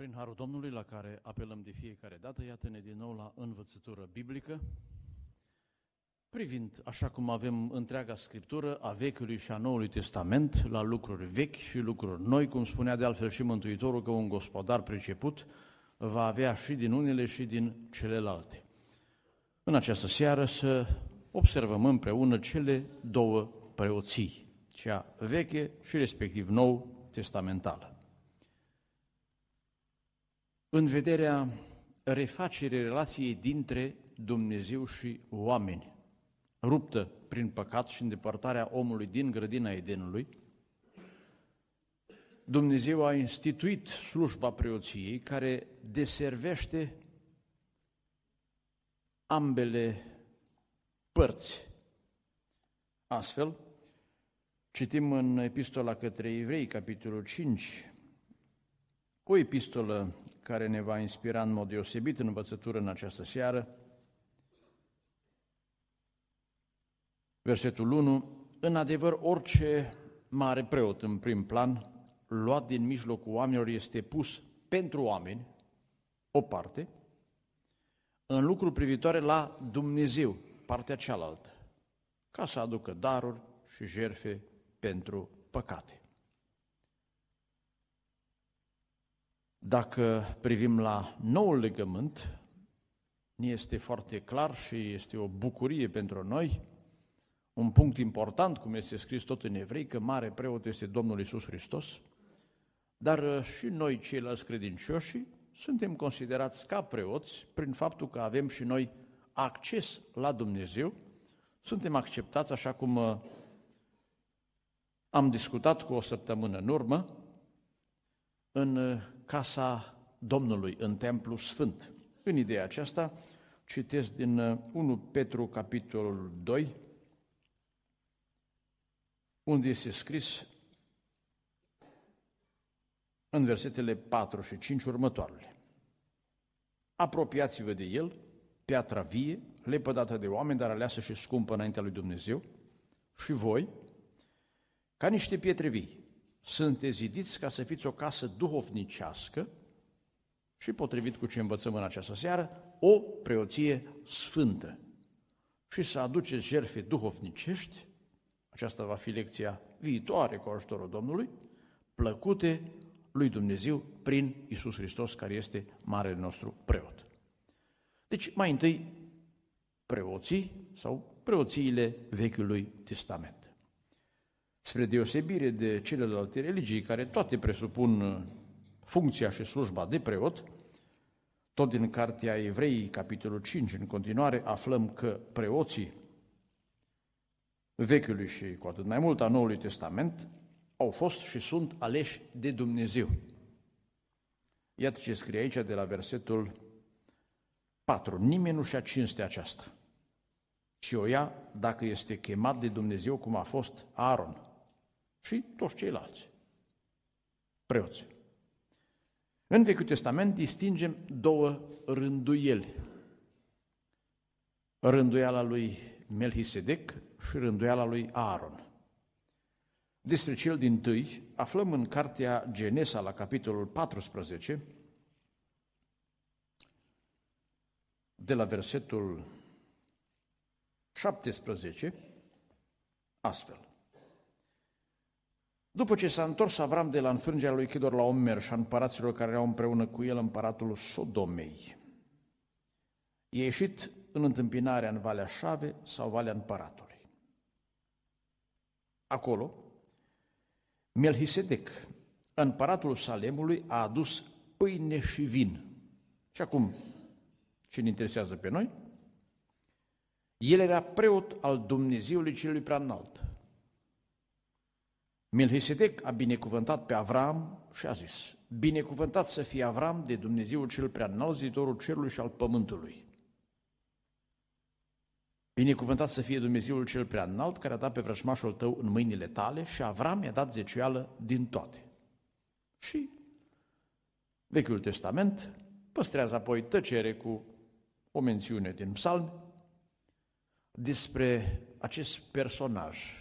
Prin harul Domnului la care apelăm de fiecare dată, iată-ne din nou la învățătură biblică, privind așa cum avem întreaga Scriptură a Vechiului și a Noului Testament, la lucruri vechi și lucruri noi, cum spunea de altfel și Mântuitorul că un gospodar priceput va avea și din unele și din celelalte. În această seară să observăm împreună cele două preoții, cea veche și respectiv nou testamentală în vederea refacerii relației dintre Dumnezeu și oameni, ruptă prin păcat și îndepărtarea omului din grădina Edenului, Dumnezeu a instituit slujba preoției care deservește ambele părți. Astfel, citim în epistola către evrei, capitolul 5, o epistolă care ne va inspira în mod deosebit în învățătură în această seară. Versetul 1. În adevăr, orice mare preot în prim plan, luat din mijlocul oamenilor, este pus pentru oameni, o parte, în lucru privitoare la Dumnezeu, partea cealaltă, ca să aducă daruri și jerfe pentru păcate. Dacă privim la noul legământ, ne este foarte clar și este o bucurie pentru noi, un punct important, cum este scris tot în evrei, că mare preot este Domnul Isus Hristos, dar uh, și noi ceilalți credincioși suntem considerați ca preoți prin faptul că avem și noi acces la Dumnezeu, suntem acceptați așa cum uh, am discutat cu o săptămână în urmă, în uh, casa Domnului, în templu Sfânt. În ideea aceasta, citesc din 1 uh, Petru, capitolul 2, unde este scris în versetele 4 și 5 următoarele. Apropiați-vă de el, piatra vie, lepădată de oameni, dar aleasă și scumpă înaintea lui Dumnezeu, și voi, ca niște pietre vii, sunteți zidiți ca să fiți o casă duhovnicească și potrivit cu ce învățăm în această seară, o preoție sfântă și să aduceți jerfe duhovnicești, aceasta va fi lecția viitoare cu ajutorul Domnului, plăcute lui Dumnezeu prin Isus Hristos, care este marele nostru preot. Deci, mai întâi, preoții sau preoțiile Vechiului Testament spre deosebire de celelalte religii, care toate presupun uh, funcția și slujba de preot, tot din Cartea Evrei, capitolul 5, în continuare, aflăm că preoții Vechiului și cu atât mai mult a Noului Testament au fost și sunt aleși de Dumnezeu. Iată ce scrie aici de la versetul 4. Nimeni nu și-a cinste aceasta, ci o ia dacă este chemat de Dumnezeu cum a fost Aaron și toți ceilalți, preoți. În Vechiul Testament distingem două rânduieli. Rânduiala lui Melchisedec și rânduiala lui Aaron. Despre cel din tâi aflăm în cartea Genesa la capitolul 14, de la versetul 17, astfel. După ce s-a întors Avram de la înfrângerea lui Chidor la Omer și a împăraților care erau împreună cu el împăratul Sodomei, e ieșit în întâmpinarea în Valea Șave sau Valea Împăratului. Acolo, Melchisedec, împăratul Salemului, a adus pâine și vin. Și acum, ce ne interesează pe noi? El era preot al Dumnezeului Celui Preanalt. Melchisedec a binecuvântat pe Avram și a zis, binecuvântat să fie Avram de Dumnezeu cel prea înalt, cerului și al pământului. Binecuvântat să fie Dumnezeul cel prea înalt care a dat pe vrăjmașul tău în mâinile tale și Avram i-a dat zeciuială din toate. Și Vechiul Testament păstrează apoi tăcere cu o mențiune din psalmi despre acest personaj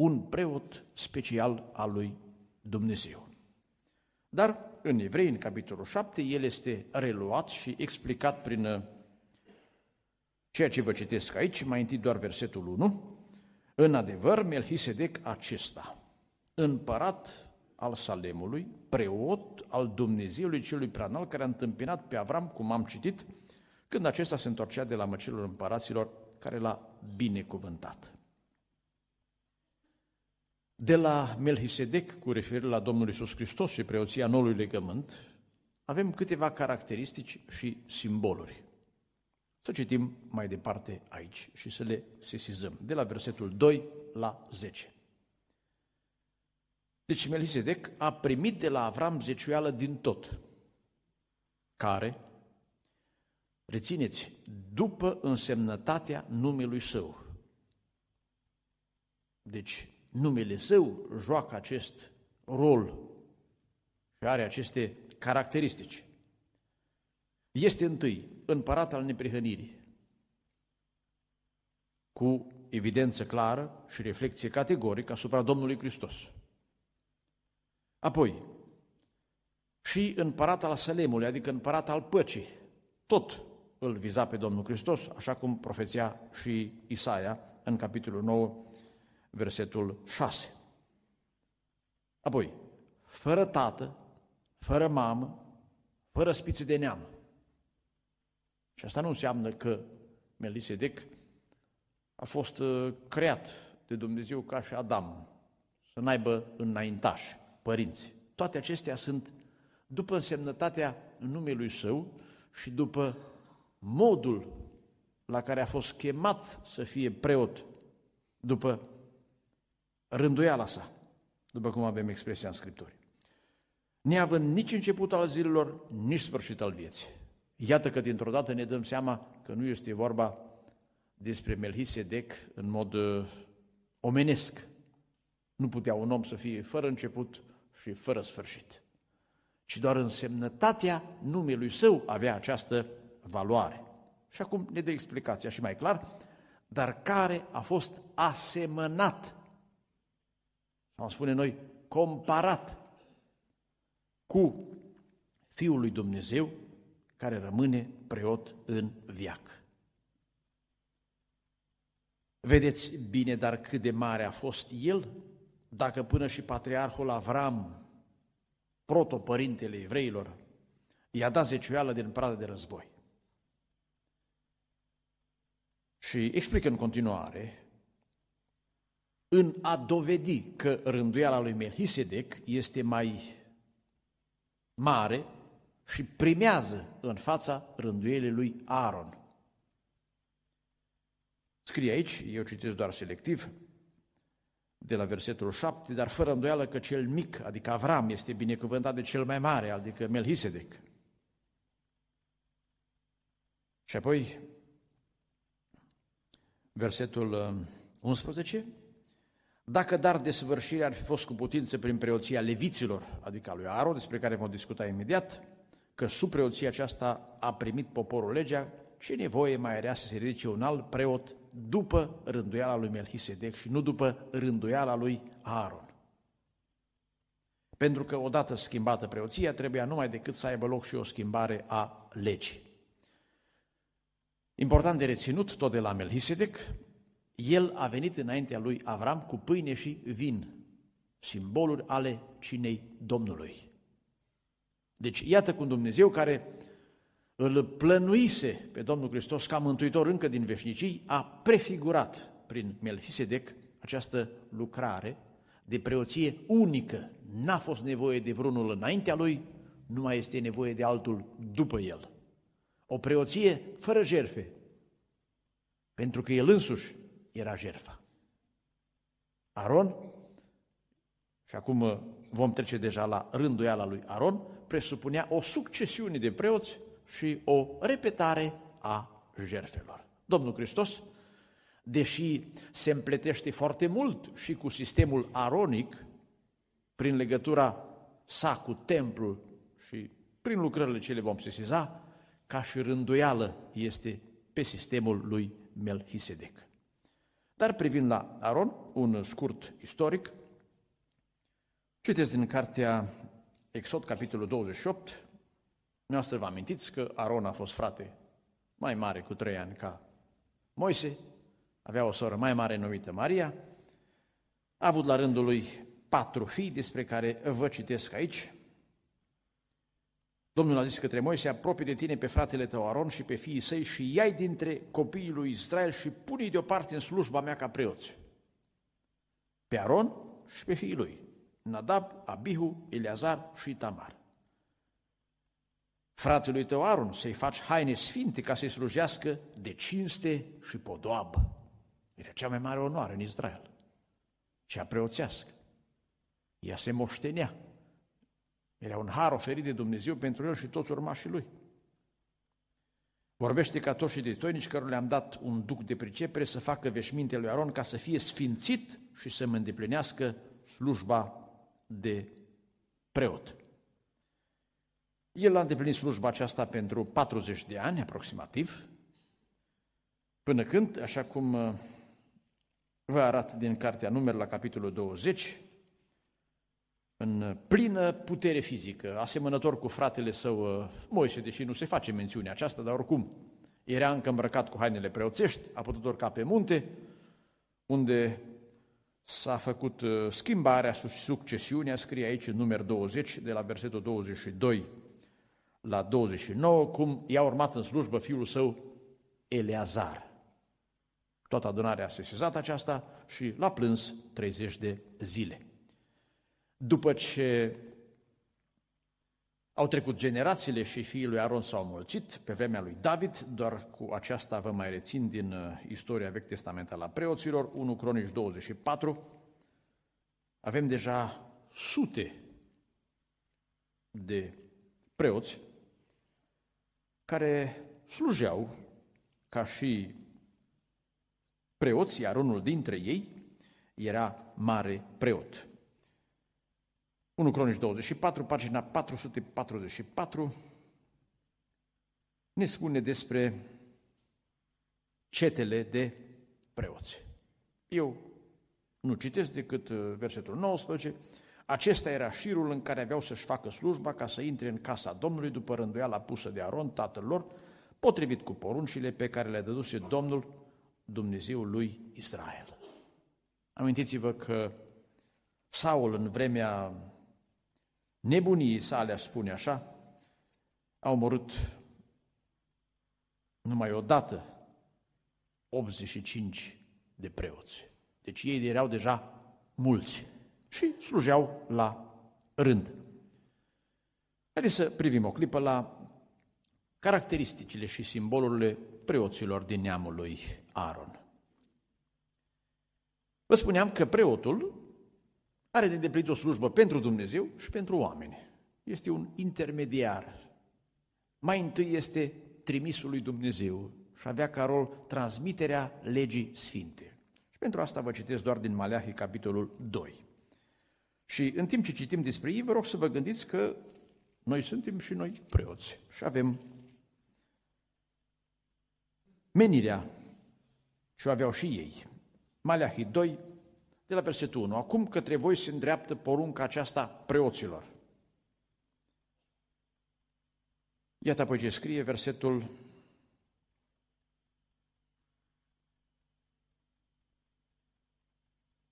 un preot special al lui Dumnezeu. Dar în Evrei, în capitolul 7, el este reluat și explicat prin uh, ceea ce vă citesc aici, mai întâi doar versetul 1. În adevăr, Melchisedec acesta, împărat al Salemului, preot al Dumnezeului celui preanal care a întâmpinat pe Avram, cum am citit, când acesta se întorcea de la măcelul împăraților care l-a binecuvântat de la Melchisedec cu referire la Domnul Isus Hristos și preoția noului legământ, avem câteva caracteristici și simboluri. Să citim mai departe aici și să le sesizăm, de la versetul 2 la 10. Deci Melchisedec a primit de la Avram zeciuială din tot, care, rețineți, după însemnătatea numelui său. Deci, numele său joacă acest rol și are aceste caracteristici. Este întâi împărat al neprihănirii, cu evidență clară și reflecție categorică asupra Domnului Hristos. Apoi, și împărat al Salemului, adică împărat al păcii, tot îl viza pe Domnul Hristos, așa cum profeția și Isaia în capitolul 9, versetul 6. Apoi, fără tată, fără mamă, fără spiță de neam. Și asta nu înseamnă că Melisedec a fost uh, creat de Dumnezeu ca și Adam, să n-aibă înaintași, părinți. Toate acestea sunt după însemnătatea numelui său și după modul la care a fost chemat să fie preot, după rânduiala sa, după cum avem expresia în Scripturi. Neavând nici început al zilelor, nici sfârșit al vieții. Iată că dintr-o dată ne dăm seama că nu este vorba despre Melchisedec în mod uh, omenesc. Nu putea un om să fie fără început și fără sfârșit, ci doar însemnătatea numelui său avea această valoare. Și acum ne dă explicația și mai clar, dar care a fost asemănat am spune noi, comparat cu Fiul lui Dumnezeu care rămâne preot în viac. Vedeți bine, dar cât de mare a fost el, dacă până și patriarhul Avram, protopărintele evreilor, i-a dat zecioială din pradă de război. Și explică în continuare în a dovedi că rânduiala lui Melchisedec este mai mare și primează în fața rânduielii lui Aaron. Scrie aici, eu citesc doar selectiv, de la versetul 7, dar fără îndoială că cel mic, adică Avram, este binecuvântat de cel mai mare, adică Melchisedec. Și apoi, versetul 11, uh, dacă dar desăvârșirea ar fi fost cu putință prin preoția leviților, adică a lui Aro, despre care vom discuta imediat, că sub preoția aceasta a primit poporul legea, ce nevoie mai era să se ridice un alt preot după rânduiala lui Melchisedec și nu după rânduiala lui Aaron? Pentru că odată schimbată preoția, trebuia numai decât să aibă loc și o schimbare a legii. Important de reținut, tot de la Melchisedec, el a venit înaintea lui Avram cu pâine și vin, simboluri ale cinei Domnului. Deci iată cum Dumnezeu care îl plănuise pe Domnul Hristos ca mântuitor încă din veșnicii, a prefigurat prin Melchisedec această lucrare de preoție unică. N-a fost nevoie de vreunul înaintea lui, nu mai este nevoie de altul după el. O preoție fără jerfe, pentru că el însuși era jerfa. Aron, și acum uh, vom trece deja la rânduiala lui Aron, presupunea o succesiune de preoți și o repetare a jerfelor. Domnul Hristos, deși se împletește foarte mult și cu sistemul aronic, prin legătura sa cu templul și prin lucrările ce le vom sesiza, ca și rânduială este pe sistemul lui Melchisedec. Dar privind la Aron, un scurt istoric, citeți din cartea Exod, capitolul 28, Noastră vă amintiți că Aron a fost frate mai mare cu trei ani ca Moise, avea o soră mai mare numită Maria, a avut la rândul lui patru fii, despre care vă citesc aici, Domnul a zis către Moise, apropie de tine pe fratele tău Aron și pe fiii săi și iai dintre copiii lui Israel și pune-i deoparte în slujba mea ca preoți. Pe Aron și pe fiii lui, Nadab, Abihu, Eleazar și Tamar. Fratelui tău Aron să-i faci haine sfinte ca să-i slujească de cinste și podoabă. Era cea mai mare onoare în Israel, cea preoțească. Ea se moștenea era un har oferit de Dumnezeu pentru el și toți urmașii lui. Vorbește ca toți și de toinici care le-am dat un duc de pricepere să facă veșmintele lui Aron ca să fie sfințit și să mă îndeplinească slujba de preot. El a îndeplinit slujba aceasta pentru 40 de ani aproximativ, până când, așa cum uh, vă arăt din cartea numeri la capitolul 20, în uh, plină putere fizică, asemănător cu fratele său uh, Moise, deși nu se face mențiunea aceasta, dar oricum era încă îmbrăcat cu hainele preoțești, a putut urca pe munte, unde s-a făcut uh, schimbarea succesiunea, scrie aici în număr 20, de la versetul 22 la 29, cum i-a urmat în slujbă fiul său Eleazar. Toată adunarea a sesizat aceasta și l-a plâns 30 de zile după ce au trecut generațiile și fiii lui Aron s-au mulțit pe vremea lui David, doar cu aceasta vă mai rețin din uh, istoria vechi testamentală a preoților, 1 Cronici 24, avem deja sute de preoți care slujeau ca și preoți, iar unul dintre ei era mare preot. 1 Cronici 24, pagina 444, ne spune despre cetele de preoți. Eu nu citesc decât uh, versetul 19. Acesta era șirul în care aveau să-și facă slujba ca să intre în casa Domnului după rânduiala pusă de Aron, tatăl lor, potrivit cu poruncile pe care le dăduse Domnul Dumnezeul lui Israel. Amintiți-vă că Saul în vremea nebunii sale, aș spune așa, au omorât numai odată 85 de preoți. Deci ei erau deja mulți și slujeau la rând. Haideți să privim o clipă la caracteristicile și simbolurile preoților din neamul lui Aaron. Vă spuneam că preotul are de îndeplinit o slujbă pentru Dumnezeu și pentru oameni. Este un intermediar. Mai întâi este trimisul lui Dumnezeu și avea ca rol transmiterea legii sfinte. Și pentru asta vă citesc doar din Maleahii, capitolul 2. Și în timp ce citim despre ei, vă rog să vă gândiți că noi suntem și noi preoți și avem menirea ce aveau și ei. Maleahii 2, de la versetul 1, acum către voi se îndreaptă porunca aceasta preoților. Iată apoi ce scrie versetul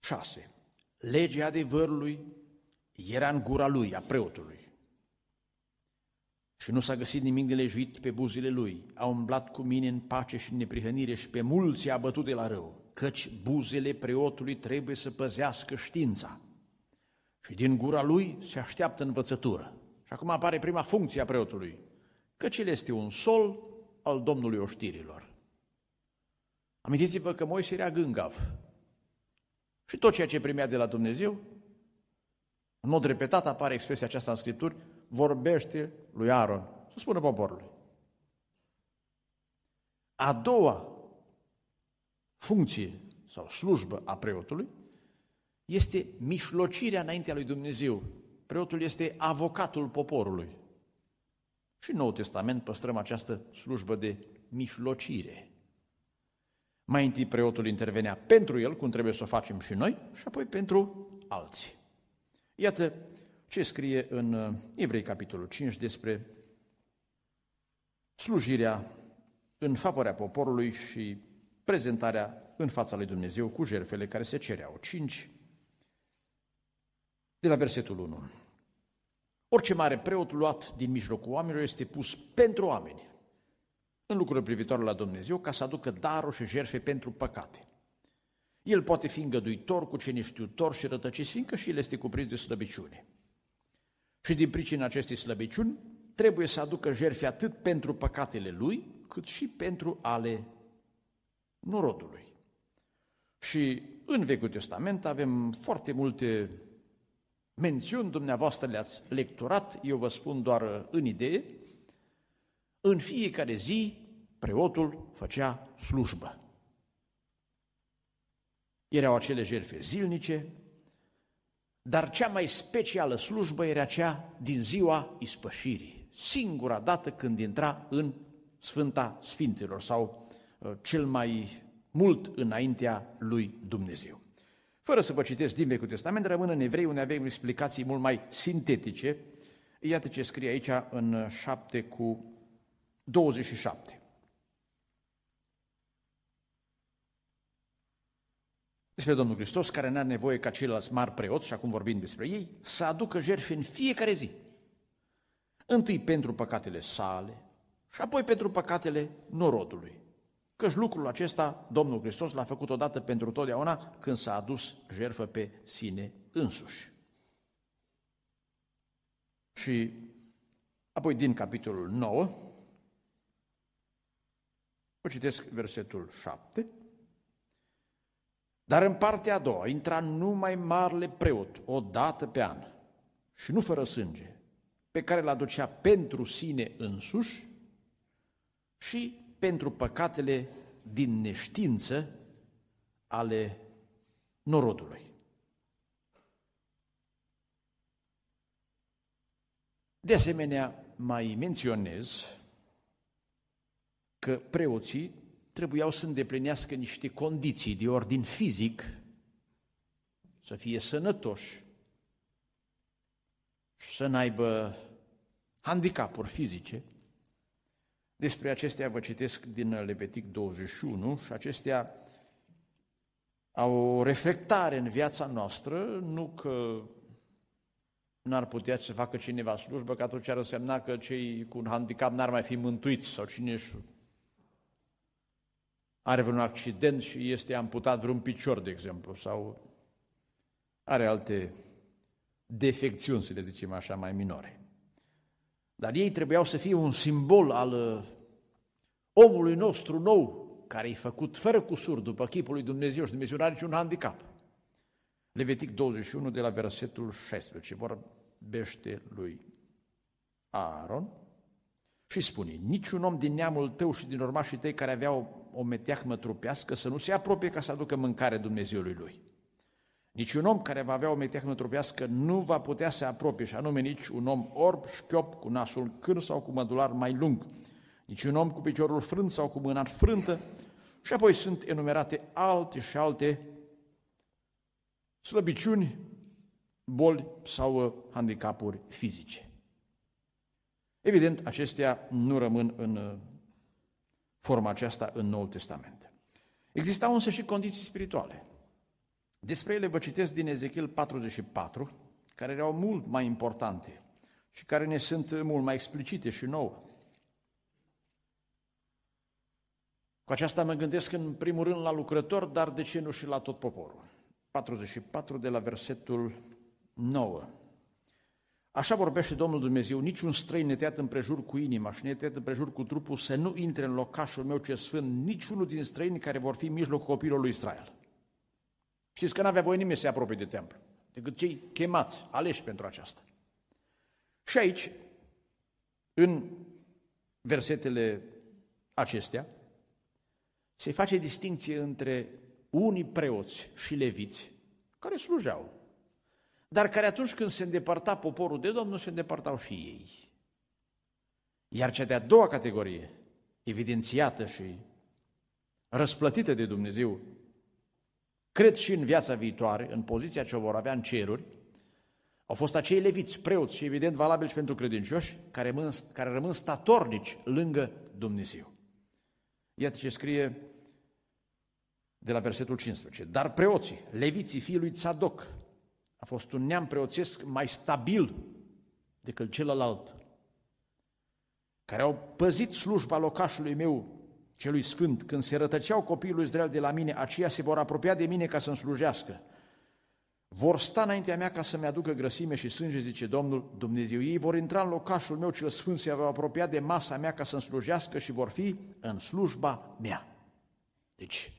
6. Legea adevărului era în gura lui, a preotului. Și nu s-a găsit nimic de lejuit pe buzile lui. A umblat cu mine în pace și în neprihănire și pe mulți a bătut de la rău căci buzele preotului trebuie să păzească știința. Și din gura lui se așteaptă învățătură. Și acum apare prima funcție a preotului, căci el este un sol al Domnului oștirilor. Amintiți-vă că Moise era gângav și tot ceea ce primea de la Dumnezeu, în mod repetat apare expresia aceasta în Scripturi, vorbește lui Aaron, să spună poporului. A doua funcție sau slujbă a preotului este mișlocirea înaintea lui Dumnezeu. Preotul este avocatul poporului. Și în Noul Testament păstrăm această slujbă de mișlocire. Mai întâi preotul intervenea pentru el, cum trebuie să o facem și noi, și apoi pentru alții. Iată ce scrie în uh, Evrei, capitolul 5, despre slujirea în favoarea poporului și prezentarea în fața lui Dumnezeu cu jerfele care se cereau. 5. De la versetul 1. Orice mare preot luat din mijlocul oamenilor este pus pentru oameni în lucrurile privitoare la Dumnezeu ca să aducă daruri și jerfe pentru păcate. El poate fi îngăduitor cu ce neștiutor și rătăcit, fiindcă și el este cuprins de slăbiciune. Și din pricina acestei slăbiciuni trebuie să aducă jerfe atât pentru păcatele lui, cât și pentru ale norodului. Și în Vechiul Testament avem foarte multe mențiuni, dumneavoastră le-ați lecturat, eu vă spun doar în idee, în fiecare zi preotul făcea slujbă. Erau acele jertfe zilnice, dar cea mai specială slujbă era cea din ziua ispășirii, singura dată când intra în Sfânta Sfintelor sau Uh, cel mai mult înaintea lui Dumnezeu. Fără să vă citesc din Vechiul Testament, rămân în evrei unde avem explicații mult mai sintetice. Iată ce scrie aici în 7 cu 27. Despre Domnul Hristos, care n ar nevoie ca ceilalți mari preoți, și acum vorbim despre ei, să aducă jertfe în fiecare zi. Întâi pentru păcatele sale și apoi pentru păcatele norodului. Căci lucrul acesta Domnul Hristos l-a făcut odată pentru totdeauna când s-a adus jertfă pe sine însuși. Și apoi din capitolul 9, Vă citesc versetul 7. Dar în partea a doua intra numai marele preot o dată pe an și nu fără sânge, pe care l-aducea pentru sine însuși și pentru păcatele din neștiință ale norodului. De asemenea, mai menționez că preoții trebuiau să îndeplinească niște condiții de ordin fizic, să fie sănătoși, să n-aibă handicapuri fizice, despre acestea vă citesc din Levitic 21 și acestea au o reflectare în viața noastră, nu că n-ar putea să facă cineva slujbă, că atunci ar însemna că cei cu un handicap n-ar mai fi mântuiți sau cine știu. Are vreun accident și este amputat vreun picior, de exemplu, sau are alte defecțiuni, să le zicem așa, mai minore. Dar ei trebuiau să fie un simbol al uh, omului nostru nou, care e făcut fără cusur după chipul lui Dumnezeu și Dumnezeu nu are niciun handicap. Levitic 21 de la versetul 16 vorbește lui Aaron și spune, niciun om din neamul tău și din urmașii tăi care aveau o meteahmă trupească să nu se apropie ca să aducă mâncare Dumnezeului lui. Niciun om care va avea o meteahnă trupească nu va putea să apropie, și anume nici un om orb, șchiop, cu nasul câr sau cu mădular mai lung, nici un om cu piciorul frânt sau cu mâna frântă, și apoi sunt enumerate alte și alte slăbiciuni, boli sau uh, handicapuri fizice. Evident, acestea nu rămân în uh, forma aceasta în Noul Testament. Existau însă și condiții spirituale. Despre ele vă citesc din Ezechiel 44, care erau mult mai importante și care ne sunt mult mai explicite și nouă. Cu aceasta mă gândesc în primul rând la lucrător, dar de ce nu și la tot poporul? 44 de la versetul 9. Așa vorbește Domnul Dumnezeu, niciun străin neteat împrejur cu inima și neteat împrejur cu trupul să nu intre în locașul meu ce sfânt, niciunul din străini care vor fi în mijlocul copilului Israel. Știți că n-avea voie nimeni să se apropie de templu, decât cei chemați, aleși pentru aceasta. Și aici, în versetele acestea, se face distinție între unii preoți și leviți care slujeau, dar care atunci când se îndepărta poporul de Domnul, se îndepărtau și ei. Iar cea de-a doua categorie, evidențiată și răsplătită de Dumnezeu cred și în viața viitoare, în poziția ce o vor avea în ceruri, au fost acei leviți, preoți și evident valabili și pentru credincioși, care rămân, care rămân statornici lângă Dumnezeu. Iată ce scrie de la versetul 15. Dar preoții, leviții fiului lui Tzadok, a fost un neam preoțesc mai stabil decât celălalt, care au păzit slujba locașului meu celui sfânt, când se rătăceau copiii lui Israel de la mine, aceia se vor apropia de mine ca să-mi slujească. Vor sta înaintea mea ca să-mi aducă grăsime și sânge, zice Domnul Dumnezeu. Ei vor intra în locașul meu cel sfânt, se vor apropia de masa mea ca să-mi slujească și vor fi în slujba mea. Deci,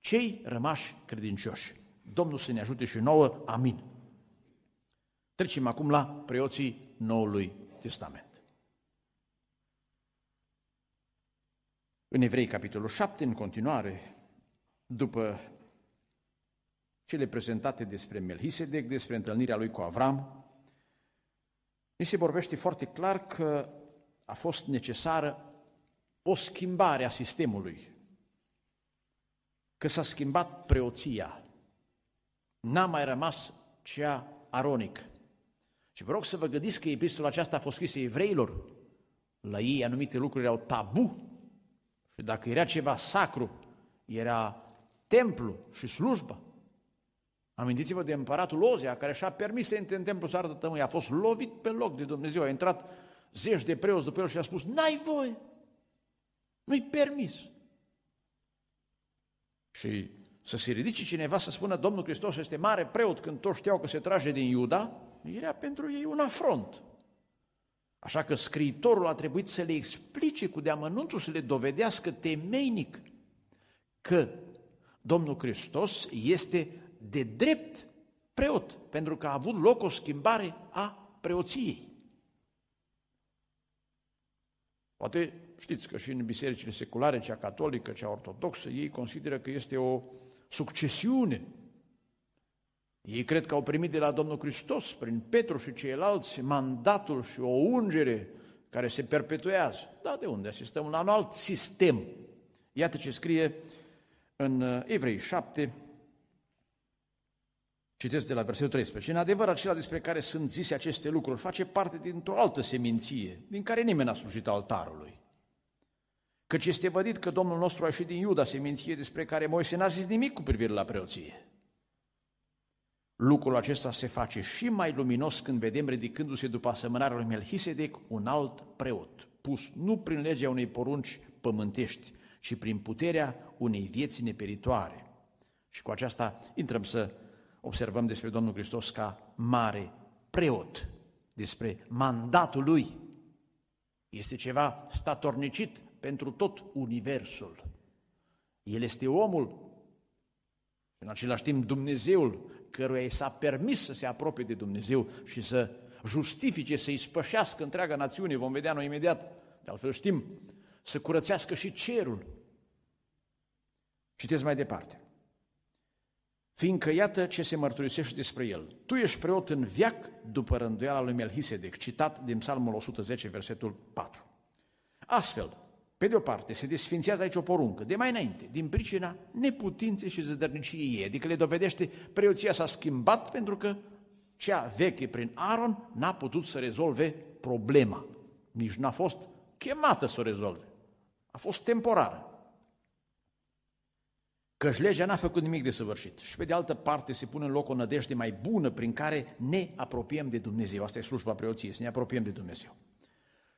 cei rămași credincioși. Domnul să ne ajute și nouă. Amin. Trecem acum la preoții Noului Testament. În Evrei, capitolul 7, în continuare, după cele prezentate despre Melchisedec, despre întâlnirea lui cu Avram, ni se vorbește foarte clar că a fost necesară o schimbare a sistemului, că s-a schimbat preoția, n-a mai rămas cea aronic. Și vă rog să vă gândiți că epistola aceasta a fost scrisă evreilor. La ei anumite lucruri erau tabu și dacă era ceva sacru, era templu și slujba. Amintiți-vă de împăratul Ozia, care și-a permis să intre în templu să ardă tămâie. A fost lovit pe loc de Dumnezeu. A intrat zeci de preoți după el și a spus, n-ai voie, nu-i permis. Și să se ridice cineva să spună, Domnul Hristos este mare preot când toți știau că se trage din Iuda, era pentru ei un afront. Așa că scriitorul a trebuit să le explice cu deamănuntul, să le dovedească temeinic că Domnul Hristos este de drept preot, pentru că a avut loc o schimbare a preoției. Poate știți că și în bisericile seculare, cea catolică, cea ortodoxă, ei consideră că este o succesiune ei cred că au primit de la Domnul Hristos, prin Petru și ceilalți, mandatul și o ungere care se perpetuează. Da, de unde? Asistăm la un alt sistem. Iată ce scrie în uh, Evrei 7, citesc de la versetul 13. În adevăr, acela despre care sunt zise aceste lucruri face parte dintr-o altă seminție, din care nimeni n-a slujit altarului. Căci este vădit că Domnul nostru a ieșit din Iuda seminție despre care Moise n-a zis nimic cu privire la preoție. Lucrul acesta se face și mai luminos când vedem ridicându-se după asemănarea lui Melchisedec un alt preot, pus nu prin legea unei porunci pământești, ci prin puterea unei vieți neperitoare. Și cu aceasta intrăm să observăm despre Domnul Hristos ca mare preot, despre mandatul lui. Este ceva statornicit pentru tot universul. El este omul, în același timp Dumnezeul căruia i s-a permis să se apropie de Dumnezeu și să justifice, să-i spășească întreaga națiune, vom vedea noi imediat, de altfel știm, să curățească și cerul. Citeți mai departe. Fiindcă iată ce se mărturisește despre el. Tu ești preot în viac după rânduiala lui Melchisedec, citat din Psalmul 110, versetul 4. Astfel, pe de o parte, se desfințează aici o poruncă, de mai înainte, din pricina neputinței și zădărniciei ei, adică le dovedește preoția s-a schimbat pentru că cea veche prin Aron n-a putut să rezolve problema, nici n-a fost chemată să o rezolve, a fost temporară. Căci legea n-a făcut nimic de săvârșit și pe de altă parte se pune în loc o nădejde mai bună prin care ne apropiem de Dumnezeu. Asta e slujba preoției, să ne apropiem de Dumnezeu.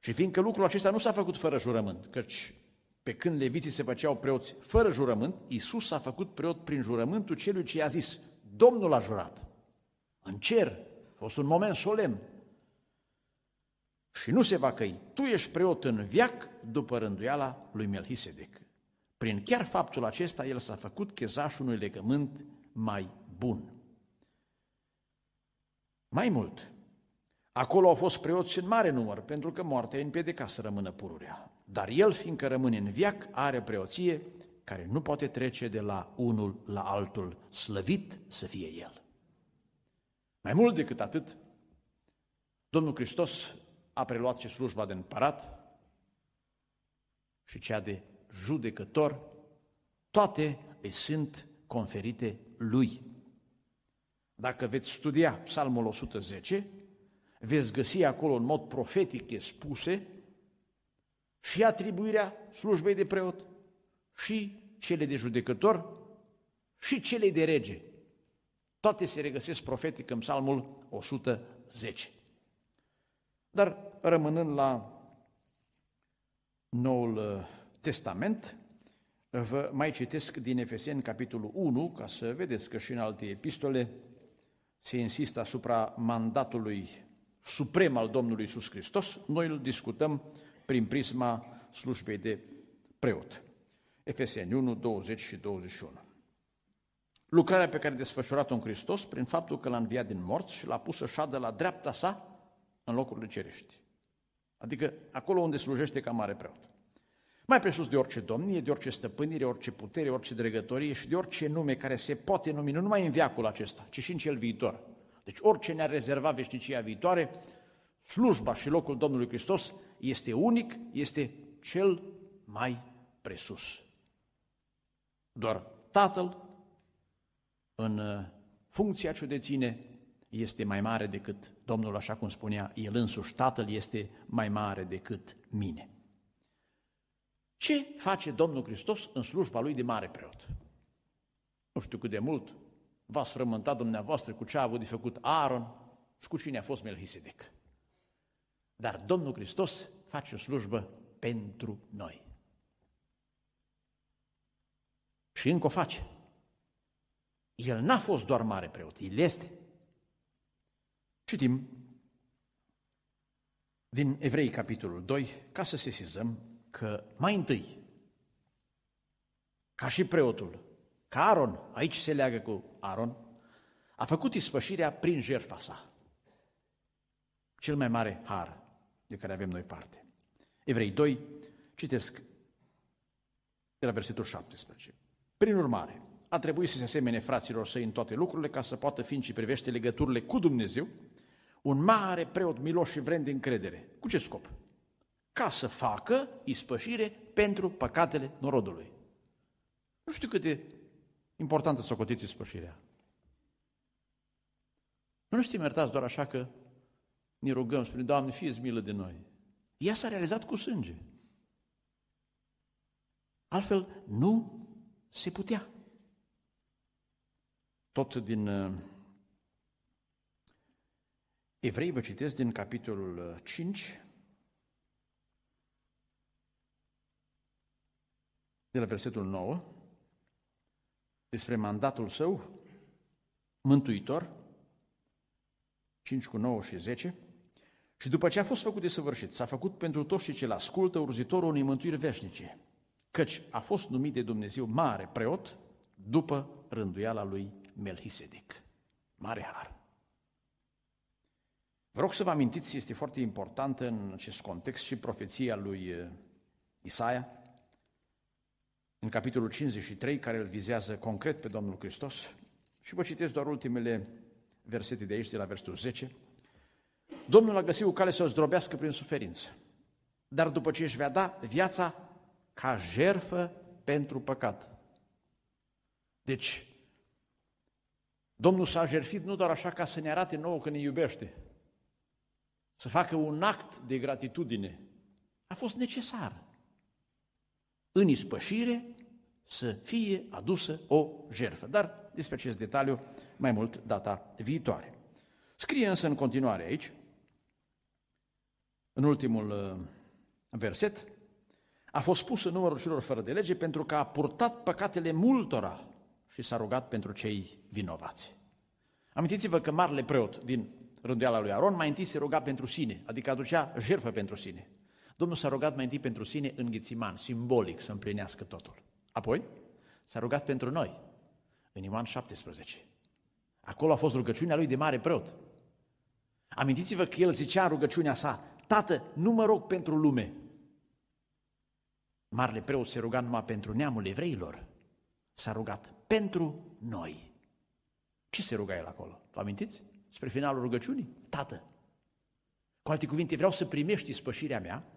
Și fiindcă lucrul acesta nu s-a făcut fără jurământ, căci pe când leviții se făceau preoți fără jurământ, Isus s-a făcut preot prin jurământul celui ce i-a zis, Domnul a jurat, în cer, a fost un moment solemn, și nu se va căi. Tu ești preot în viac după rânduiala lui Melchisedec. Prin chiar faptul acesta, el s-a făcut chezașul unui legământ mai bun. Mai mult, Acolo au fost preoți în mare număr, pentru că moartea îi împiedica să rămână pururea. Dar el, fiindcă rămâne în viac, are preoție care nu poate trece de la unul la altul, slăvit să fie el. Mai mult decât atât, Domnul Hristos a preluat și slujba de împărat și cea de judecător, toate îi sunt conferite lui. Dacă veți studia Psalmul 110, veți găsi acolo în mod profetic spuse și atribuirea slujbei de preot și cele de judecător și cele de rege. Toate se regăsesc profetic în psalmul 110. Dar rămânând la Noul uh, Testament, vă mai citesc din Efeseni capitolul 1, ca să vedeți că și în alte epistole se insistă asupra mandatului suprem al Domnului Isus Hristos, noi îl discutăm prin prisma slujbei de preot. Efeseni 1, 20 și 21. Lucrarea pe care a desfășurat-o în Hristos prin faptul că l-a înviat din morți și l-a pus să șadă la dreapta sa în locurile cerești. Adică acolo unde slujește ca mare preot. Mai presus de orice domnie, de orice stăpânire, orice putere, orice dregătorie și de orice nume care se poate numi, nu numai în viacul acesta, ci și în cel viitor, deci orice ne-a rezervat veșnicia viitoare, slujba și locul Domnului Hristos este unic, este cel mai presus. Doar Tatăl, în uh, funcția ce o deține, este mai mare decât Domnul, așa cum spunea el însuși, Tatăl este mai mare decât mine. Ce face Domnul Hristos în slujba lui de mare preot? Nu știu cât de mult v-ați frământat dumneavoastră cu ce a avut de făcut Aaron și cu cine a fost Melchisedec. Dar Domnul Hristos face o slujbă pentru noi. Și încă o face. El n-a fost doar mare preot, el este. Citim din Evrei, capitolul 2, ca să sesizăm că mai întâi, ca și preotul, Că Aaron, aici se leagă cu Aaron, a făcut ispășirea prin jertfa sa. Cel mai mare har de care avem noi parte. Evrei 2, citesc de la versetul 17. Prin urmare, a trebuit să se asemene fraților săi în toate lucrurile ca să poată fi în ce privește legăturile cu Dumnezeu, un mare preot milos și vrem de încredere. Cu ce scop? Ca să facă ispășire pentru păcatele norodului. Nu știu cât de Importantă să cotiți spășirea. Nu știm iertați doar așa că ne rugăm, spune, Doamne, fie milă de noi. Ea s-a realizat cu sânge. Altfel nu se putea. Tot din uh, Evrei vă citesc din capitolul 5, uh, de la versetul 9 despre mandatul său mântuitor, 5 cu 9 și 10, și după ce a fost făcut de săvârșit, s-a făcut pentru toți cei ce-l ascultă urzitorul unei mântuiri veșnice, căci a fost numit de Dumnezeu mare preot după rânduiala lui Melchisedec. Mare har! Vă rog să vă amintiți, este foarte important în acest context și profeția lui eh, Isaia, în capitolul 53, care îl vizează concret pe Domnul Hristos. Și vă citesc doar ultimele versete de aici, de la versetul 10. Domnul a găsit o cale să o zdrobească prin suferință, dar după ce își vea da viața ca jerfă pentru păcat. Deci, Domnul s-a jerfit nu doar așa ca să ne arate nouă că ne iubește, să facă un act de gratitudine. A fost necesar. În ispășire să fie adusă o jerfă. Dar despre acest detaliu mai mult data viitoare. Scrie însă în continuare aici, în ultimul uh, verset, a fost pus în numărul celor fără de lege pentru că a purtat păcatele multora și s-a rugat pentru cei vinovați. Amintiți-vă că marele preot din rânduiala lui Aron mai întâi se ruga pentru sine, adică aducea jertfă pentru sine. Domnul s-a rugat mai întâi pentru sine în ghițiman, simbolic, să împlinească totul. Apoi s-a rugat pentru noi, în Ioan 17. Acolo a fost rugăciunea lui de mare preot. Amintiți-vă că el zicea în rugăciunea sa, Tată, nu mă rog pentru lume. Marele preot se ruga numai pentru neamul evreilor. S-a rugat pentru noi. Ce se ruga el acolo? Vă amintiți? Spre finalul rugăciunii? Tată, cu alte cuvinte, vreau să primești ispășirea mea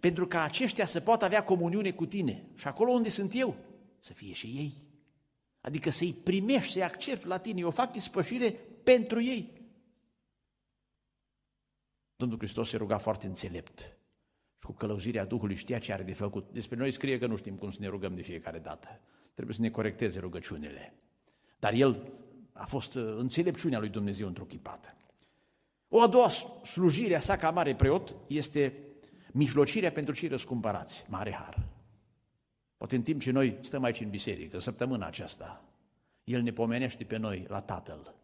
pentru ca aceștia să poată avea comuniune cu tine. Și acolo unde sunt eu, să fie și ei. Adică să-i primești, să-i accept la tine. Eu fac ispășire pentru ei. Domnul Hristos se ruga foarte înțelept și cu călăuzirea Duhului știa ce are de făcut. Despre noi scrie că nu știm cum să ne rugăm de fiecare dată. Trebuie să ne corecteze rugăciunile. Dar el a fost uh, înțelepciunea lui Dumnezeu într-o chipată. O a doua slujire a sa ca mare preot este mijlocirea pentru cei răscumpărați, mare har. Poate în timp ce noi stăm aici în biserică, săptămâna aceasta, El ne pomenește pe noi la Tatăl.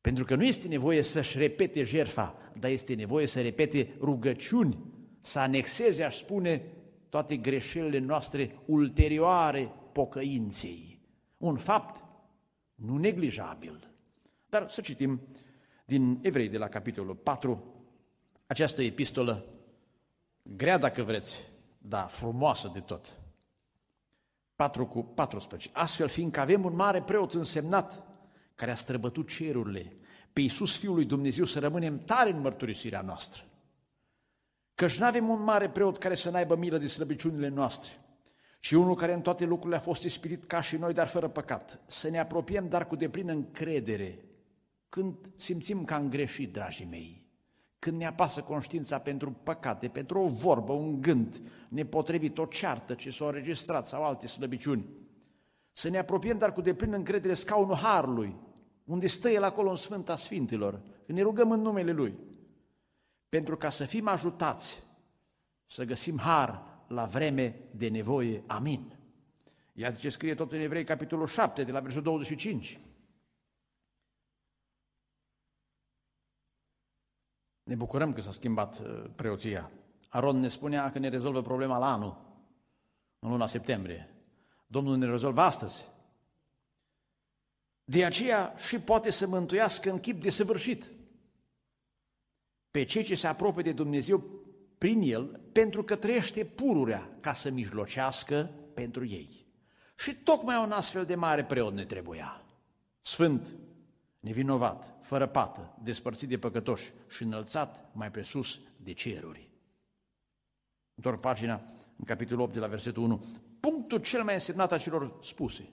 Pentru că nu este nevoie să-și repete jerfa, dar este nevoie să repete rugăciuni, să anexeze, aș spune, toate greșelile noastre ulterioare pocăinței. Un fapt nu neglijabil. Dar să citim din Evrei de la capitolul 4 această epistolă Grea dacă vreți, da, frumoasă de tot. 4 cu 14. Astfel, fiindcă avem un mare preot însemnat care a străbătut cerurile, pe Iisus Fiul lui Dumnezeu să rămânem tare în mărturisirea noastră. Căci nu avem un mare preot care să n-aibă milă de slăbiciunile noastre, ci unul care în toate lucrurile a fost ispirit ca și noi, dar fără păcat. Să ne apropiem, dar cu deplină încredere, când simțim că am greșit, dragii mei când ne apasă conștiința pentru păcate, pentru o vorbă, un gând nepotrivit, o ceartă ce s-a înregistrat sau alte slăbiciuni. Să ne apropiem, dar cu deplin încredere, scaunul Harului, unde stă El acolo în Sfânta sfintilor, când ne rugăm în numele Lui, pentru ca să fim ajutați să găsim Har la vreme de nevoie. Amin. Iată ce scrie tot în Evrei, capitolul 7, de la versetul 25. Ne bucurăm că s-a schimbat uh, preoția. Aron ne spunea că ne rezolvă problema la anul, în luna septembrie. Domnul ne rezolvă astăzi. De aceea și poate să mântuiască în chip desăvârșit pe cei ce se apropie de Dumnezeu prin el, pentru că trăiește pururea ca să mijlocească pentru ei. Și tocmai un astfel de mare preot ne trebuia. Sfânt, nevinovat, fără pată, despărțit de păcătoși și înălțat mai presus de ceruri. Întorc pagina în capitolul 8 de la versetul 1. Punctul cel mai însemnat a celor spuse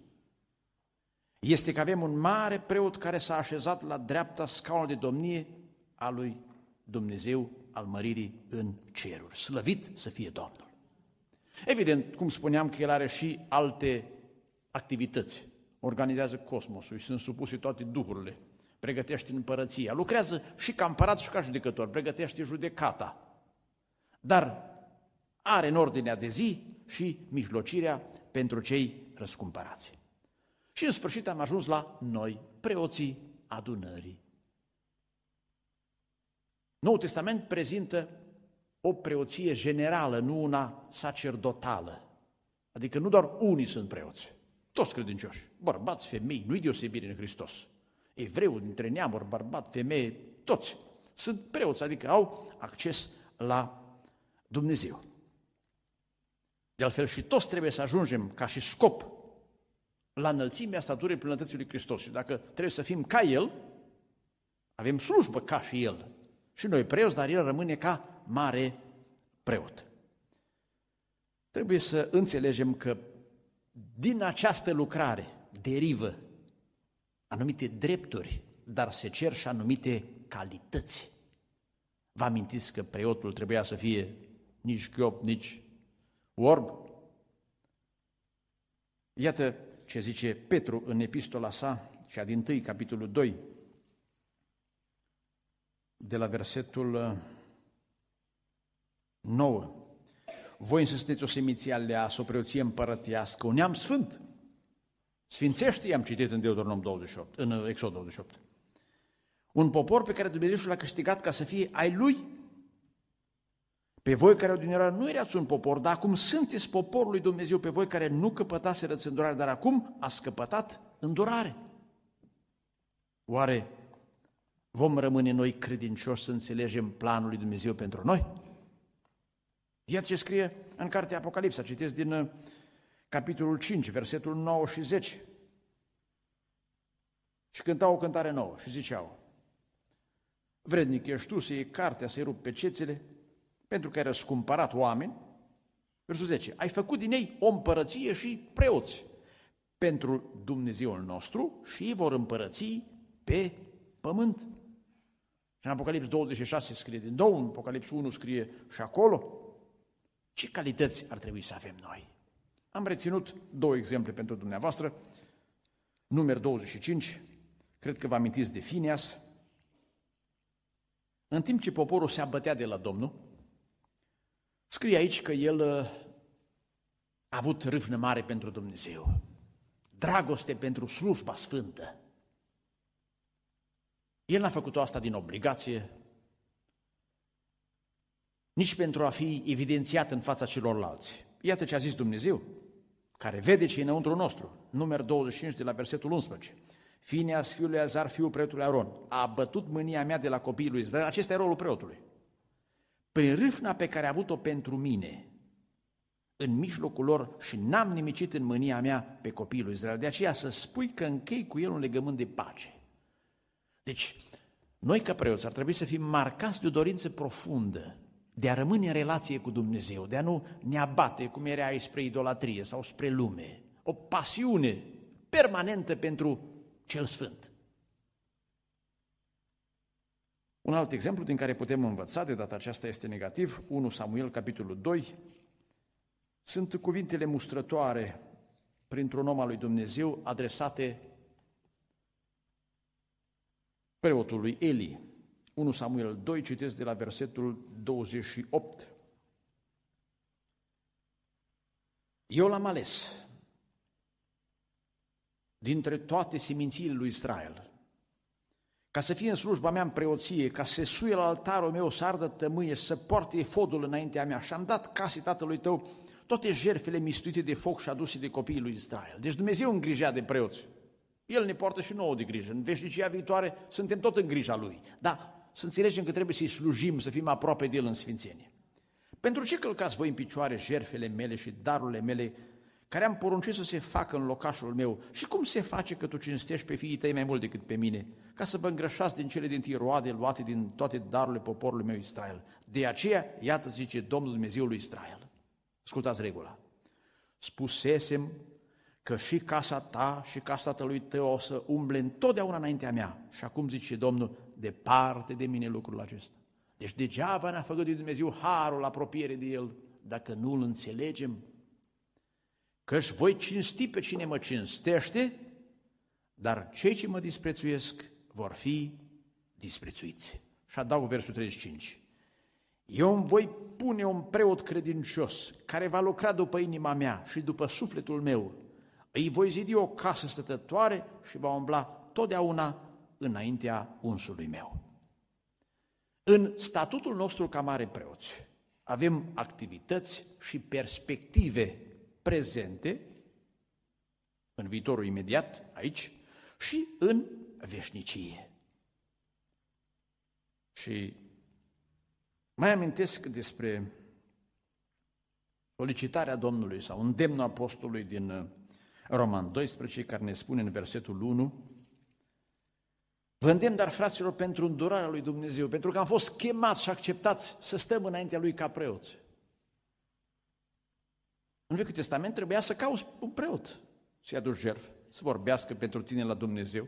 este că avem un mare preot care s-a așezat la dreapta scaunului de domnie a lui Dumnezeu al măririi în ceruri. Slăvit să fie Domnul! Evident, cum spuneam, că el are și alte activități organizează cosmosul și sunt supuse toate duhurile, pregătește împărăția, lucrează și ca împărat și ca judecător, pregătește judecata, dar are în ordinea de zi și mijlocirea pentru cei răscumpărați. Și în sfârșit am ajuns la noi, preoții adunării. Noul Testament prezintă o preoție generală, nu una sacerdotală. Adică nu doar unii sunt preoți. Toți credincioși, bărbați, femei, nu-i deosebire în Hristos. Evreul dintre neamuri, bărbat, femeie, toți sunt preoți, adică au acces la Dumnezeu. De altfel și toți trebuie să ajungem ca și scop la înălțimea staturii plinătății lui Hristos. Și dacă trebuie să fim ca El, avem slujbă ca și El. Și noi preoți, dar El rămâne ca mare preot. Trebuie să înțelegem că din această lucrare derivă anumite drepturi, dar se cer și anumite calități. Vă amintiți că preotul trebuia să fie nici chiop, nici orb? Iată ce zice Petru în epistola sa, cea din tâi, capitolul 2, de la versetul 9 voi însă sunteți o semiție aleasă, o preoție împărătească, un neam sfânt. Sfințește, i-am citit în Deuteronom 28, în uh, Exod 28. Un popor pe care Dumnezeu și l-a câștigat ca să fie ai lui. Pe voi care odinioară nu erați un popor, dar acum sunteți poporul lui Dumnezeu, pe voi care nu căpătase îndurare, dar acum ați căpătat îndurare. Oare vom rămâne noi credincioși să înțelegem planul lui Dumnezeu pentru noi? Iată ce scrie în cartea Apocalipsa, citesc din uh, capitolul 5, versetul 9 și 10. Și cântau o cântare nouă și ziceau, vrednic ești tu să iei cartea, să-i rupi pe cețele, pentru că ai răscumpărat oameni. Versul 10, ai făcut din ei o împărăție și preoți pentru Dumnezeul nostru și ei vor împărăți pe pământ. Și în Apocalips 26 scrie din nou, în Apocalips 1 scrie și acolo, ce calități ar trebui să avem noi? Am reținut două exemple pentru dumneavoastră. Numer 25, cred că vă amintiți de fineas. În timp ce poporul se abătea de la Domnul, scrie aici că el uh, a avut râvnă mare pentru Dumnezeu, dragoste pentru slujba sfântă. El n-a făcut asta din obligație, nici pentru a fi evidențiat în fața celorlalți. Iată ce a zis Dumnezeu, care vede ce e înăuntru nostru. Număr 25 de la versetul 11. Fineas, fiul lui Azar, fiul preotului Aron, a bătut mânia mea de la copiii lui Israel. Acesta e rolul preotului. Prin râfna pe care a avut-o pentru mine, în mijlocul lor și n-am nimicit în mânia mea pe copiii lui Israel. De aceea să spui că închei cu el un legământ de pace. Deci, noi ca preoți ar trebui să fim marcați de o dorință profundă de a rămâne în relație cu Dumnezeu, de a nu ne abate cum era ei spre idolatrie sau spre lume. O pasiune permanentă pentru cel Sfânt. Un alt exemplu din care putem învăța, de data aceasta este negativ, 1 Samuel, capitolul 2, sunt cuvintele mustrătoare printr-un om al lui Dumnezeu adresate preotului Eli. 1 Samuel 2, citesc de la versetul 28. Eu l-am ales dintre toate semințiile lui Israel, ca să fie în slujba mea în preoție, ca să suie la altarul meu, să ardă tămâie, să poarte efodul înaintea mea. Și am dat casei tatălui tău toate jerfele mistuite de foc și aduse de copiii lui Israel. Deci Dumnezeu îngrijea de preoți. El ne poartă și nouă de grijă. În veșnicia viitoare suntem tot în grija Lui. Dar să înțelegem că trebuie să-i slujim, să fim aproape de El în sfințenie. Pentru ce călcați voi în picioare jerfele mele și darurile mele, care am poruncit să se facă în locașul meu? Și cum se face că tu cinstești pe fiii tăi mai mult decât pe mine, ca să vă îngrășați din cele din tâi roade luate din toate darurile poporului meu Israel? De aceea, iată, zice Domnul Dumnezeu lui Israel. Ascultați regula. Spusesem că și casa ta și casa tatălui tău o să umble întotdeauna înaintea mea. Și acum zice Domnul, departe de mine lucrul acesta. Deci degeaba ne-a făcut de Dumnezeu harul, apropiere de El, dacă nu îl înțelegem. Căci voi cinsti pe cine mă cinstește, dar cei ce mă disprețuiesc vor fi disprețuiți. Și adaug versul 35. Eu îmi voi pune un preot credincios care va lucra după inima mea și după sufletul meu îi voi zidi o casă stătătoare și va umbla totdeauna înaintea unsului meu. În statutul nostru ca mare preoți avem activități și perspective prezente în viitorul imediat, aici, și în veșnicie. Și mai amintesc despre solicitarea Domnului sau îndemnul apostolului din uh, Roman 12, care ne spune în versetul 1, vândem dar fraților, pentru îndurarea lui Dumnezeu, pentru că am fost chemați și acceptați să stăm înaintea lui ca preoți. În Vechiul Testament trebuia să cauți un preot, să-i aduci jertfă, să vorbească pentru tine la Dumnezeu.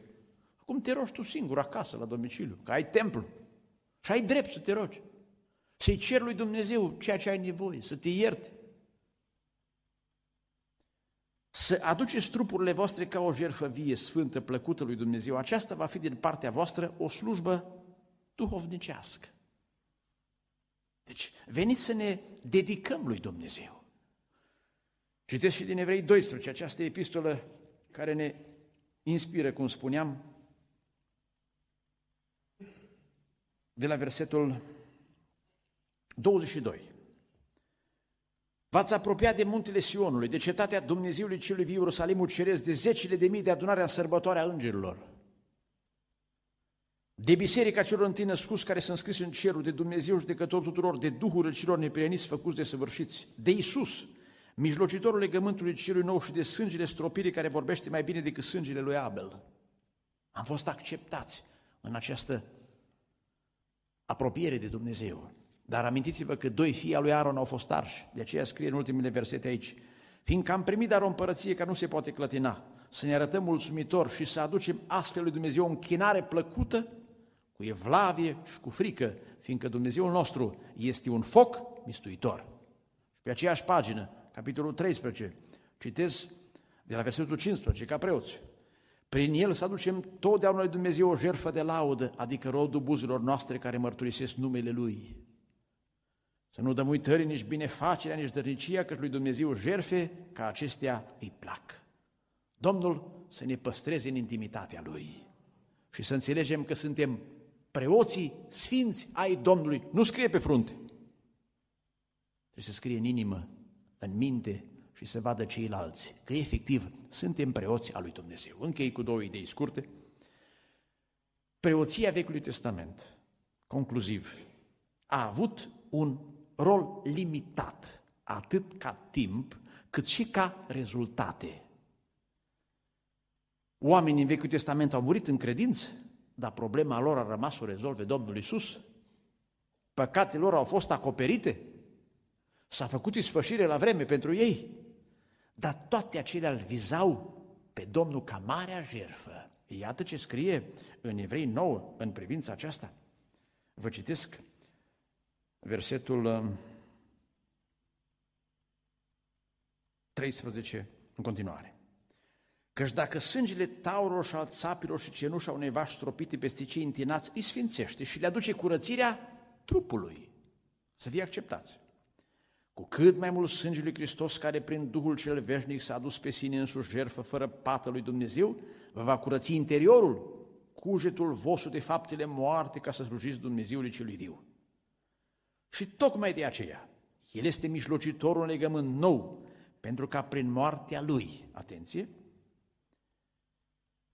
Acum te rogi tu singur acasă, la domiciliu, că ai templu și ai drept să te rogi. Să-i ceri lui Dumnezeu ceea ce ai nevoie, să te ierte, să aduceți trupurile voastre ca o jertfă vie, sfântă, plăcută lui Dumnezeu. Aceasta va fi din partea voastră o slujbă duhovnicească. Deci, veniți să ne dedicăm lui Dumnezeu. Citesc și din Evrei 12, această epistolă care ne inspiră, cum spuneam, de la versetul 22. V-ați apropiat de muntele Sionului, de cetatea Dumnezeului celui viu Ierusalimul Ceresc, de zecile de mii de adunare a sărbătoarea îngerilor, de biserica celor întâi născuți care sunt scris în cerul, de Dumnezeu către tuturor, de Duhul celor nepreniți făcuți de săvârșiți, de Isus, mijlocitorul legământului celui nou și de sângele stropirii care vorbește mai bine decât sângele lui Abel. Am fost acceptați în această apropiere de Dumnezeu. Dar amintiți-vă că doi fii al lui Aaron au fost arși, de aceea scrie în ultimele versete aici, fiindcă am primit dar o împărăție care nu se poate clătina, să ne arătăm mulțumitor și să aducem astfel lui Dumnezeu o închinare plăcută, cu evlavie și cu frică, fiindcă Dumnezeul nostru este un foc mistuitor. Și pe aceeași pagină, capitolul 13, citesc de la versetul 15, ca preoți. Prin el să aducem totdeauna lui Dumnezeu o jertfă de laudă, adică rodul buzilor noastre care mărturisesc numele Lui. Să nu dăm uitării nici binefacerea, nici dărnicia, căci lui Dumnezeu jerfe, ca acestea îi plac. Domnul să ne păstreze în intimitatea Lui și să înțelegem că suntem preoții sfinți ai Domnului. Nu scrie pe frunte. Trebuie să scrie în inimă, în minte și să vadă ceilalți că efectiv suntem preoți al lui Dumnezeu. Închei cu două idei scurte. Preoția Vechiului Testament, concluziv, a avut un rol limitat, atât ca timp, cât și ca rezultate. Oamenii în Vechiul Testament au murit în credință, dar problema lor a rămas să o rezolve Domnul Isus. Păcatele lor au fost acoperite, s-a făcut ispășire la vreme pentru ei, dar toate acelea îl vizau pe Domnul ca marea jerfă. Iată ce scrie în Evrei 9 în privința aceasta. Vă citesc versetul 13 um, în continuare. Căci dacă sângele taurilor și al țapilor și cenușa unei vași stropite peste cei întinați îi sfințește și le aduce curățirea trupului, să fie acceptați. Cu cât mai mult sângele lui Hristos, care prin Duhul cel veșnic s-a adus pe sine însuși jertfă fără pată lui Dumnezeu, vă va curăți interiorul, cugetul vostru de faptele moarte ca să slujiți Dumnezeului celui viu. Și tocmai de aceea, El este mijlocitorul în legământ nou, pentru ca prin moartea Lui, atenție,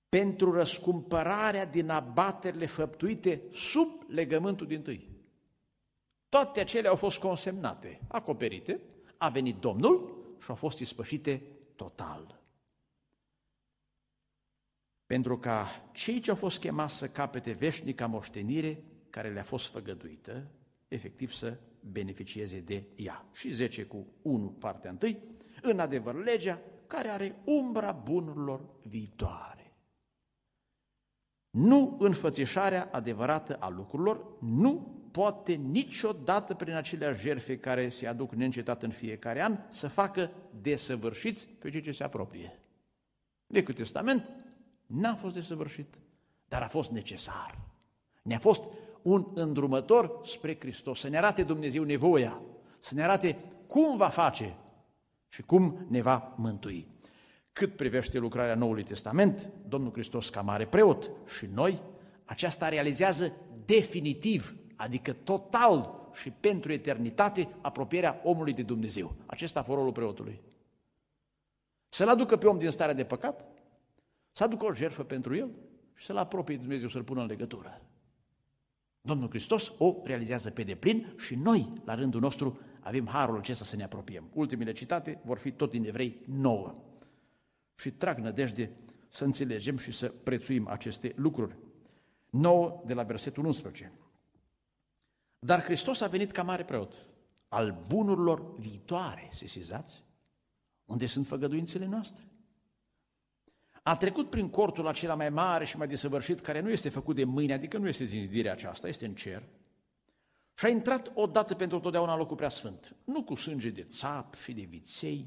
pentru răscumpărarea din abaterile făptuite sub legământul din tâi. Toate acele au fost consemnate, acoperite, a venit Domnul și au fost ispășite total. Pentru ca cei ce au fost chemați să capete veșnica moștenire care le-a fost făgăduită, efectiv să beneficieze de ea. Și 10 cu 1, partea 1, în adevăr legea care are umbra bunurilor viitoare. Nu înfățișarea adevărată a lucrurilor nu poate niciodată prin acelea jerfe care se aduc neîncetat în fiecare an să facă desăvârșiți pe cei ce se apropie. Vechiul Testament n-a fost desăvârșit, dar a fost necesar. Ne-a fost un îndrumător spre Hristos, să ne arate Dumnezeu nevoia, să ne arate cum va face și cum ne va mântui. Cât privește lucrarea Noului Testament, Domnul Hristos ca mare preot și noi, aceasta realizează definitiv, adică total și pentru eternitate, apropierea omului de Dumnezeu. Acesta a rolul preotului. Să-l aducă pe om din starea de păcat, să aducă o jertfă pentru el și să-l apropie de Dumnezeu, să-l pună în legătură. Domnul Hristos o realizează pe deplin și noi, la rândul nostru, avem harul acesta să ne apropiem. Ultimele citate vor fi tot din Evrei nouă. Și trag nădejde să înțelegem și să prețuim aceste lucruri. 9 de la versetul 11. Dar Hristos a venit ca mare preot al bunurilor viitoare, sesizați? Unde sunt făgăduințele noastre? a trecut prin cortul acela mai mare și mai desăvârșit, care nu este făcut de mâine, adică nu este zidirea aceasta, este în cer, și a intrat odată pentru totdeauna în locul preasfânt, nu cu sânge de țap și de viței,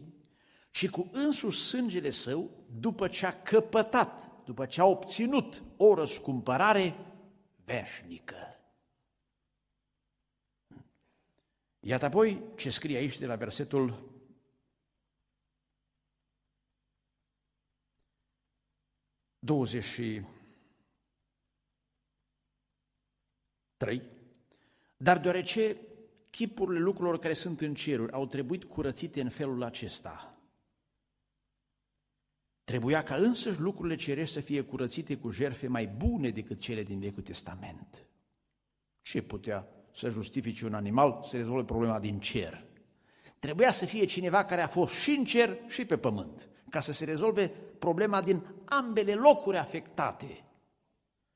ci cu însuși sângele său după ce a căpătat, după ce a obținut o răscumpărare veșnică. Iată apoi ce scrie aici de la versetul 23. Dar deoarece chipurile lucrurilor care sunt în ceruri au trebuit curățite în felul acesta, trebuia ca însăși lucrurile cerești să fie curățite cu jerfe mai bune decât cele din Vechiul Testament. Ce putea să justifice un animal să rezolve problema din cer? Trebuia să fie cineva care a fost și în cer și pe pământ, ca să se rezolve problema din ambele locuri afectate.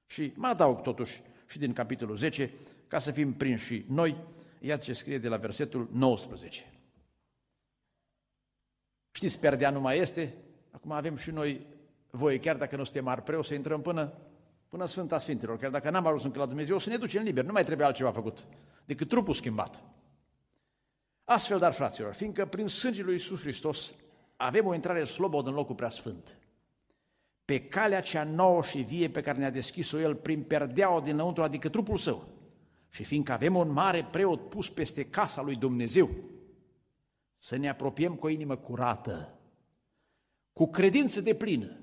Și mă adaug totuși și din capitolul 10, ca să fim prinși și noi, iată ce scrie de la versetul 19. Știți, perdea nu mai este, acum avem și noi voie, chiar dacă nu suntem arpreu, să intrăm până, până Sfânta Sfintelor, chiar dacă n-am ajuns încă la Dumnezeu, să ne ducem liber, nu mai trebuie altceva făcut, decât trupul schimbat. Astfel, dar, fraților, fiindcă prin sângele lui Iisus Hristos avem o intrare slobodă în locul preasfânt, pe calea cea nouă și vie pe care ne-a deschis-o El prin perdeaua dinăuntru, adică trupul său. Și fiindcă avem un mare preot pus peste casa lui Dumnezeu, să ne apropiem cu o inimă curată, cu credință de plină,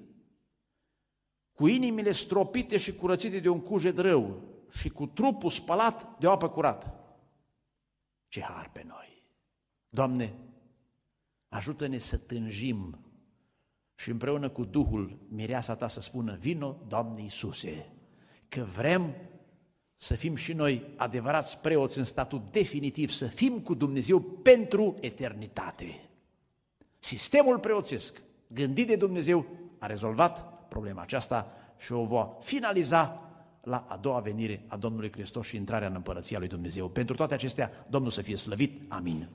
cu inimile stropite și curățite de un cujet rău și cu trupul spălat de o apă curată. Ce har pe noi! Doamne, ajută-ne să tânjim și împreună cu Duhul mireasa ta să spună, vino Doamne Iisuse, că vrem să fim și noi adevărați preoți în statut definitiv, să fim cu Dumnezeu pentru eternitate. Sistemul preoțesc, gândit de Dumnezeu, a rezolvat problema aceasta și o va finaliza la a doua venire a Domnului Hristos și intrarea în împărăția lui Dumnezeu. Pentru toate acestea, Domnul să fie slăvit. Amin.